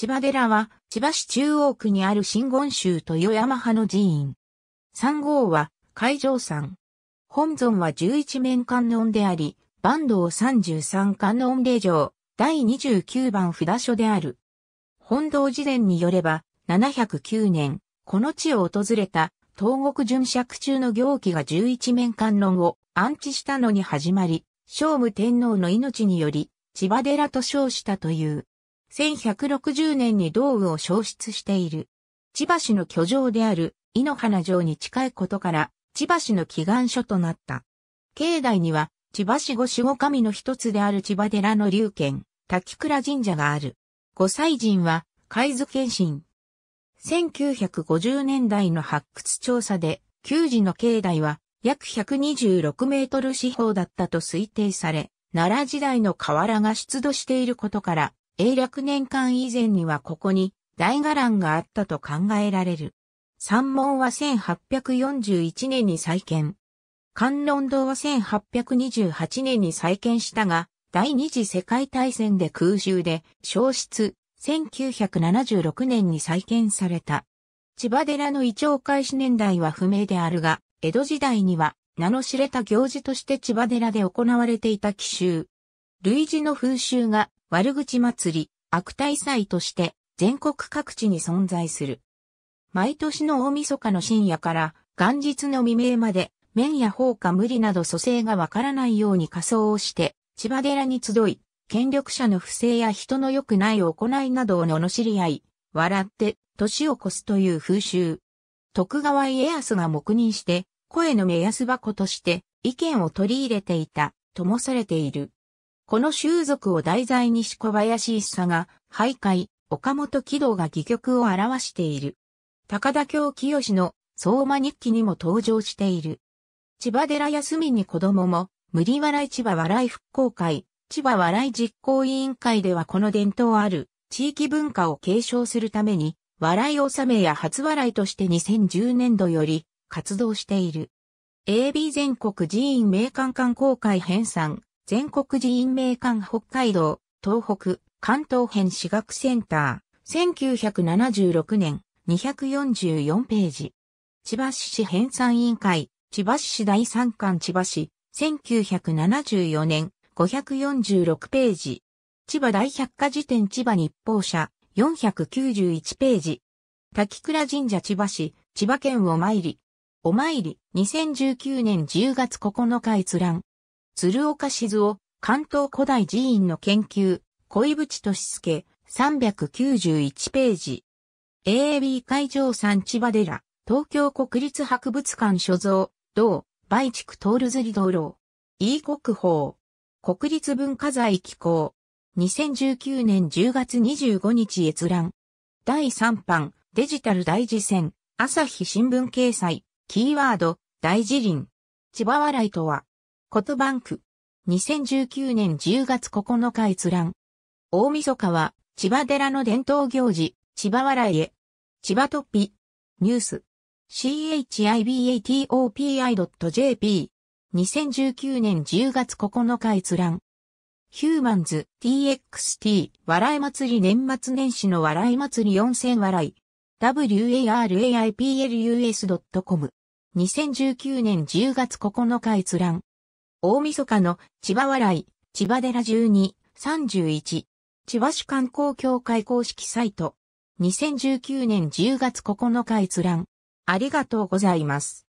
千葉寺は、千葉市中央区にある新言宗豊山派の寺院。三号は、海上山。本尊は十一面観音であり、坂東三十三観音霊場、第29番札所である。本堂寺伝によれば、709年、この地を訪れた、東国巡釈中の行基が十一面観音を安置したのに始まり、聖武天皇の命により、千葉寺と称したという。1160年に道具を消失している。千葉市の居城である井の花城に近いことから、千葉市の祈願所となった。境内には、千葉市五守護神の一つである千葉寺の龍剣、滝倉神社がある。五祭神は、海津謙信。1950年代の発掘調査で、旧時の境内は約126メートル四方だったと推定され、奈良時代の河原が出土していることから、永略年間以前にはここに大伽藍があったと考えられる。山門は1841年に再建。観音堂は1828年に再建したが、第二次世界大戦で空襲で消失、1976年に再建された。千葉寺の移調開始年代は不明であるが、江戸時代には名の知れた行事として千葉寺で行われていた奇襲。類似の風習が悪口祭り、悪態祭として全国各地に存在する。毎年の大晦日の深夜から元日の未明まで、麺や放火無理など蘇生がわからないように仮装をして、千葉寺に集い、権力者の不正や人の良くない行いなどを罵り合い、笑って、年を越すという風習。徳川家康が黙認して、声の目安箱として意見を取り入れていた、ともされている。この習俗を題材にし小林一佐が、徘徊、岡本喜道が戯曲を表している。高田京清の相馬日記にも登場している。千葉寺休みに子供も、無理笑い千葉笑い復興会、千葉笑い実行委員会ではこの伝統ある地域文化を継承するために、笑い納めや初笑いとして2010年度より活動している。AB 全国寺院名官館公会編纂、全国寺院名館北海道、東北、関東編私学センター、1976年、244ページ。千葉市編纂委員会、千葉市第三館千葉市、1974年、546ページ。千葉大百科事典千葉日報社、491ページ。滝倉神社千葉市、千葉県お参り。お参り、2019年10月9日閲覧。鶴岡静夫、関東古代寺院の研究、小井淵俊介、391ページ。AAB 会場ん千葉寺、東京国立博物館所蔵、同、梅畜徹ずり道路。E 国宝。国立文化財機構。2019年10月25日閲覧。第3版、デジタル大事戦、朝日新聞掲載、キーワード、大辞林。千葉笑いとは、ことバンク。2019年10月9日閲覧。大晦日は、千葉寺の伝統行事、千葉笑いへ。千葉トッピ。ニュース。chibatOpi.jp。2019年10月9日閲覧。ヒューマンズ TXT 笑い祭り年末年始の笑い祭り4000笑い。waraiplus.com。2019年10月9日閲覧。大晦日の千葉笑い、千葉寺12、31。千葉市観光協会公式サイト。2019年10月9日閲覧。ありがとうございます。